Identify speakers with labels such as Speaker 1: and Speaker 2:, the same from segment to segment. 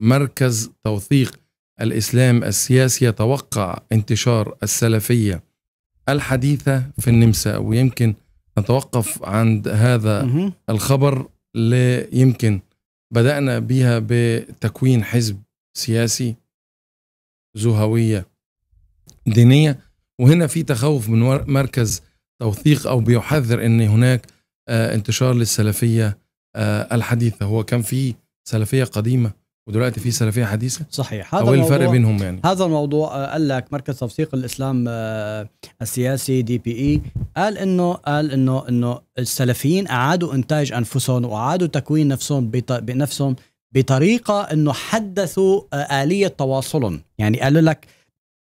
Speaker 1: مركز توثيق الاسلام السياسي يتوقع انتشار السلفيه الحديثه في النمسا ويمكن نتوقف عند هذا الخبر ليمكن يمكن بدانا بها بتكوين حزب سياسي ذو هويه دينيه وهنا في تخوف من مركز توثيق او بيحذر ان هناك آه، انتشار للسلفيه آه، الحديثه هو كان في سلفيه قديمه ودلوقتي في سلفيه حديثه صحيح هذا او إيه الفرق بينهم يعني
Speaker 2: هذا الموضوع آه، قال لك مركز توثيق الاسلام آه، السياسي دي بي اي قال انه قال انه انه السلفيين اعادوا انتاج انفسهم واعادوا تكوين نفسهم بنفسهم بطريقه انه حدثوا آه، اليه تواصلهم يعني قالوا لك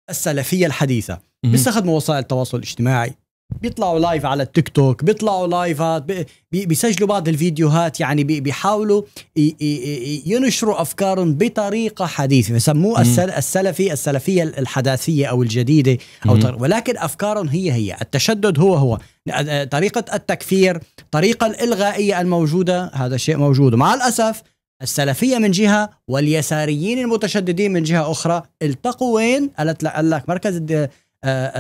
Speaker 2: السلفيه الحديثه بيستخدموا وسائل التواصل الاجتماعي بيطلعوا لايف على التيك توك بيطلعوا لايفات بيسجلوا بعض الفيديوهات يعني بيحاولوا ينشروا افكارهم بطريقه حديثه بسموه السلفي السلفيه الحداثيه او الجديده او ولكن افكارهم هي هي التشدد هو هو طريقه التكفير الطريقه الالغائيه الموجوده هذا الشيء موجود مع الاسف السلفيه من جهه واليساريين المتشددين من جهه اخرى التقوا وين؟ قالت لك مركز آه،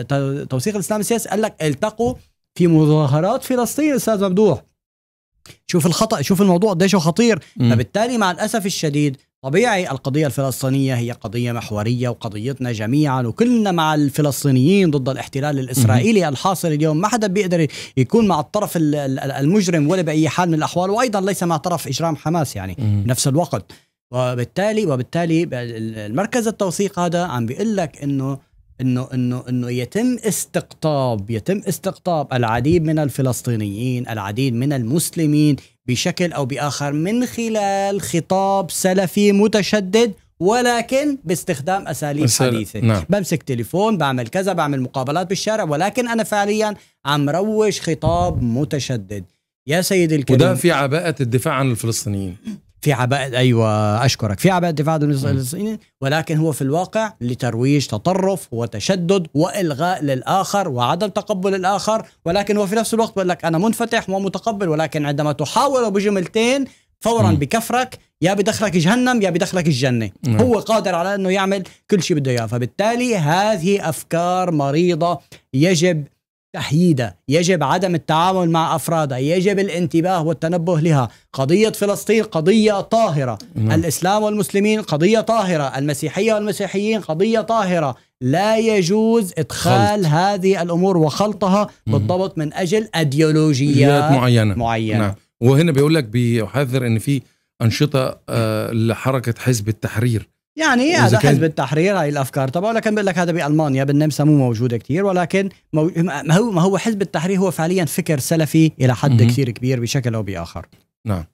Speaker 2: آه، توثيق الاسلام السياسي قال لك التقوا في مظاهرات فلسطين استاذ ممدوح شوف الخطا شوف الموضوع قديش خطير م. فبالتالي مع الاسف الشديد طبيعي القضية الفلسطينية هي قضية محورية وقضيتنا جميعا وكلنا مع الفلسطينيين ضد الاحتلال الإسرائيلي الحاصل اليوم ما حدا بيقدر يكون مع الطرف المجرم ولا بأي حال من الأحوال وأيضا ليس مع طرف إجرام حماس يعني بنفس الوقت وبالتالي وبالتالي المركز التوثيق هذا عم بيقول لك انه انه انه انه يتم استقطاب يتم استقطاب العديد من الفلسطينيين، العديد من المسلمين بشكل او باخر من خلال خطاب سلفي متشدد ولكن باستخدام اساليب حديثه نعم. بمسك تليفون بعمل كذا بعمل مقابلات بالشارع ولكن انا فعليا عم روج خطاب متشدد يا سيدي الكريم وده في عباءة الدفاع عن الفلسطينيين في عباءة أيوة أشكرك في عباءة دفاع عن ولكن هو في الواقع لترويج تطرف وتشدد وإلغاء للآخر وعدم تقبل الآخر ولكن هو في نفس الوقت بقول لك أنا منفتح ومتقبل ولكن عندما تحاول بجملتين فورا بكفرك يا بدخلك جهنم يا بدخلك الجنة مم. هو قادر على أنه يعمل كل شيء بده إياه فبالتالي هذه أفكار مريضة يجب تحييدا يجب عدم التعامل مع أفرادها يجب الانتباه والتنبه لها قضية فلسطين قضية طاهرة مم. نعم. الإسلام والمسلمين قضية طاهرة المسيحية والمسيحيين قضية طاهرة لا يجوز إدخال خلط. هذه الأمور وخلطها مم. بالضبط من أجل أديولوجيات معينة,
Speaker 1: معينة. نعم. وهنا بيقول لك بيحذر أن في أنشطة آه، لحركة
Speaker 2: حزب التحرير يعني هذا حزب التحرير هاي الافكار طبعا لكن بقول لك هذا بالمانيا بالنمسا مو موجوده كثير ولكن ما هو ما هو حزب التحرير هو فعليا فكر سلفي الى حد كثير كبير بشكل او باخر
Speaker 1: نعم